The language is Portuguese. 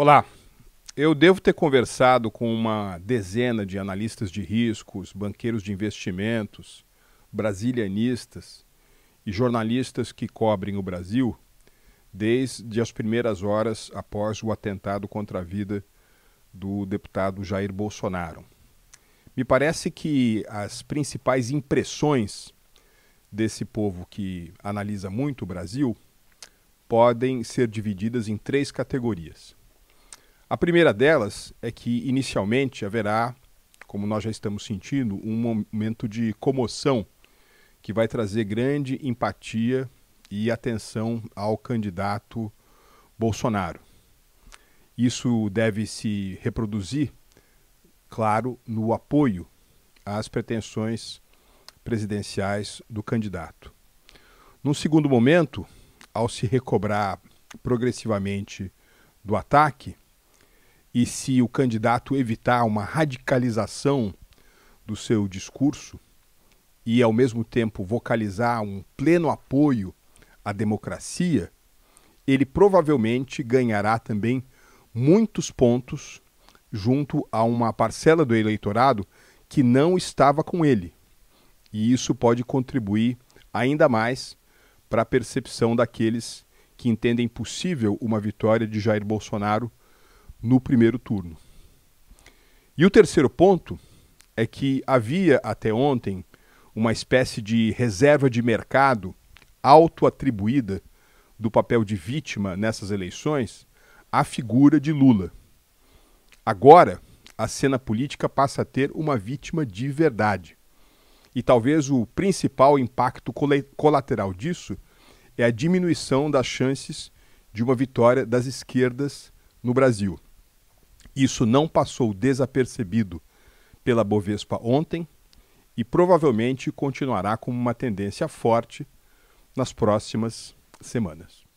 Olá. Eu devo ter conversado com uma dezena de analistas de riscos, banqueiros de investimentos, brasilianistas e jornalistas que cobrem o Brasil desde as primeiras horas após o atentado contra a vida do deputado Jair Bolsonaro. Me parece que as principais impressões desse povo que analisa muito o Brasil podem ser divididas em três categorias. A primeira delas é que, inicialmente, haverá, como nós já estamos sentindo, um momento de comoção que vai trazer grande empatia e atenção ao candidato Bolsonaro. Isso deve se reproduzir, claro, no apoio às pretensões presidenciais do candidato. Num segundo momento, ao se recobrar progressivamente do ataque, e se o candidato evitar uma radicalização do seu discurso e, ao mesmo tempo, vocalizar um pleno apoio à democracia, ele provavelmente ganhará também muitos pontos junto a uma parcela do eleitorado que não estava com ele. E isso pode contribuir ainda mais para a percepção daqueles que entendem possível uma vitória de Jair Bolsonaro no primeiro turno. E o terceiro ponto é que havia até ontem uma espécie de reserva de mercado autoatribuída do papel de vítima nessas eleições à figura de Lula. Agora, a cena política passa a ter uma vítima de verdade. E talvez o principal impacto colateral disso é a diminuição das chances de uma vitória das esquerdas no Brasil. Isso não passou desapercebido pela Bovespa ontem e provavelmente continuará como uma tendência forte nas próximas semanas.